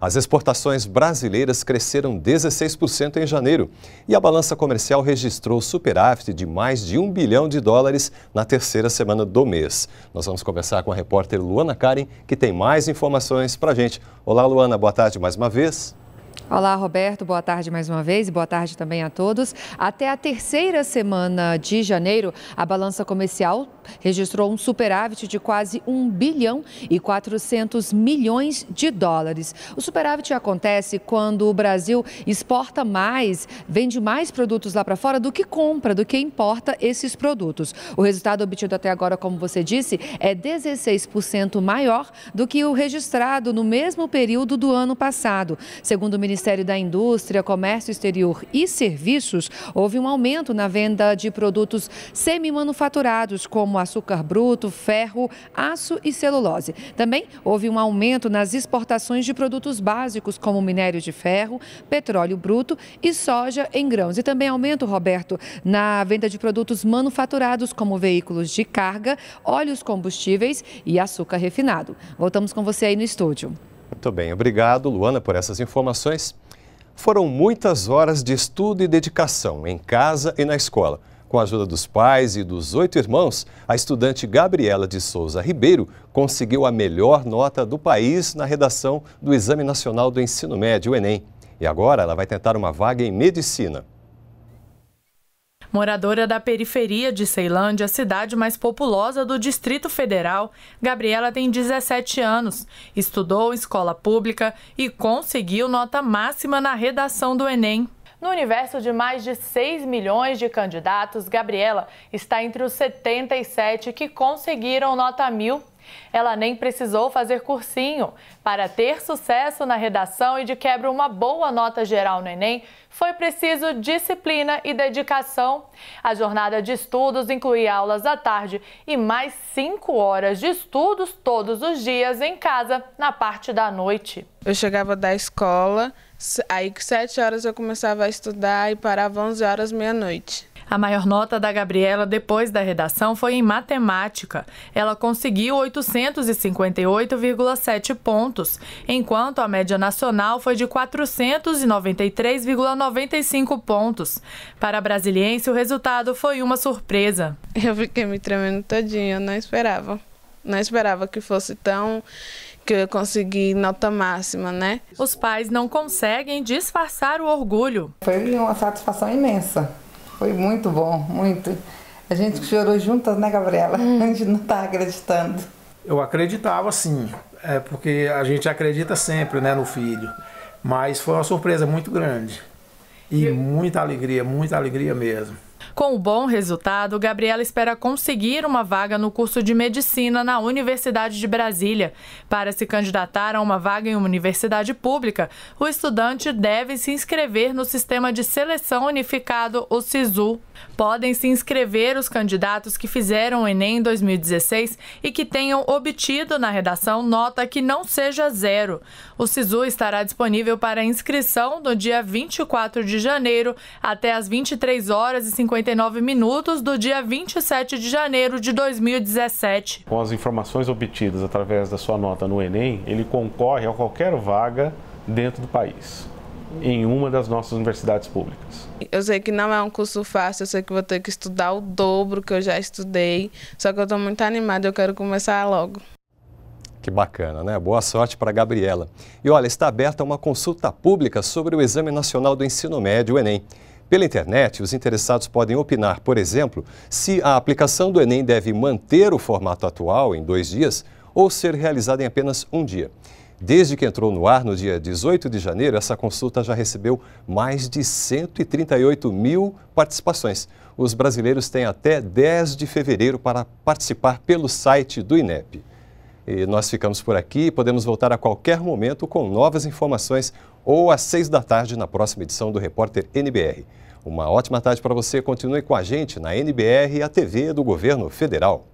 As exportações brasileiras cresceram 16% em janeiro e a balança comercial registrou superávit de mais de 1 bilhão de dólares na terceira semana do mês. Nós vamos conversar com a repórter Luana Karen, que tem mais informações para a gente. Olá, Luana, boa tarde mais uma vez. Olá, Roberto. Boa tarde mais uma vez e boa tarde também a todos. Até a terceira semana de janeiro, a balança comercial registrou um superávit de quase 1 bilhão e 400 milhões de dólares. O superávit acontece quando o Brasil exporta mais, vende mais produtos lá para fora do que compra, do que importa esses produtos. O resultado obtido até agora, como você disse, é 16% maior do que o registrado no mesmo período do ano passado. Segundo o Ministério da Indústria, Comércio Exterior e Serviços, houve um aumento na venda de produtos semi-manufaturados, como açúcar bruto, ferro, aço e celulose. Também houve um aumento nas exportações de produtos básicos, como minério de ferro, petróleo bruto e soja em grãos. E também aumento, Roberto, na venda de produtos manufaturados, como veículos de carga, óleos combustíveis e açúcar refinado. Voltamos com você aí no estúdio. Muito bem, obrigado, Luana, por essas informações. Foram muitas horas de estudo e dedicação em casa e na escola. Com a ajuda dos pais e dos oito irmãos, a estudante Gabriela de Souza Ribeiro conseguiu a melhor nota do país na redação do Exame Nacional do Ensino Médio, o Enem. E agora ela vai tentar uma vaga em medicina. Moradora da periferia de Ceilândia, cidade mais populosa do Distrito Federal, Gabriela tem 17 anos, estudou em escola pública e conseguiu nota máxima na redação do Enem. No universo de mais de 6 milhões de candidatos, Gabriela está entre os 77 que conseguiram nota mil ela nem precisou fazer cursinho. Para ter sucesso na redação e de quebra uma boa nota geral no Enem, foi preciso disciplina e dedicação. A jornada de estudos incluía aulas à tarde e mais cinco horas de estudos todos os dias em casa, na parte da noite. Eu chegava da escola, aí com sete horas eu começava a estudar e parava onze horas meia-noite. A maior nota da Gabriela depois da redação foi em matemática. Ela conseguiu 858,7 pontos, enquanto a média nacional foi de 493,95 pontos. Para a brasiliense, o resultado foi uma surpresa. Eu fiquei me tremendo todinha, não esperava. Não esperava que fosse tão que eu ia conseguir nota máxima, né? Os pais não conseguem disfarçar o orgulho. Foi uma satisfação imensa foi muito bom, muito. A gente chorou juntas, né, Gabriela? Hum. A gente não está acreditando. Eu acreditava sim, é porque a gente acredita sempre, né, no filho. Mas foi uma surpresa muito grande. E muita alegria, muita alegria mesmo. Com o bom resultado, Gabriela espera conseguir uma vaga no curso de medicina na Universidade de Brasília. Para se candidatar a uma vaga em uma universidade pública, o estudante deve se inscrever no sistema de seleção unificado, o SISU. Podem se inscrever os candidatos que fizeram o Enem em 2016 e que tenham obtido na redação nota que não seja zero. O SISU estará disponível para inscrição do dia 24 de janeiro até às 23 horas e 50 59 minutos do dia 27 de janeiro de 2017. Com as informações obtidas através da sua nota no Enem, ele concorre a qualquer vaga dentro do país em uma das nossas universidades públicas. Eu sei que não é um curso fácil, eu sei que vou ter que estudar o dobro que eu já estudei, só que eu estou muito animada, eu quero começar logo. Que bacana, né? Boa sorte para a Gabriela. E olha, está aberta uma consulta pública sobre o Exame Nacional do Ensino Médio, o Enem. Pela internet, os interessados podem opinar, por exemplo, se a aplicação do Enem deve manter o formato atual em dois dias ou ser realizada em apenas um dia. Desde que entrou no ar no dia 18 de janeiro, essa consulta já recebeu mais de 138 mil participações. Os brasileiros têm até 10 de fevereiro para participar pelo site do INEP. E nós ficamos por aqui e podemos voltar a qualquer momento com novas informações ou às seis da tarde na próxima edição do Repórter NBR. Uma ótima tarde para você. Continue com a gente na NBR e a TV do Governo Federal.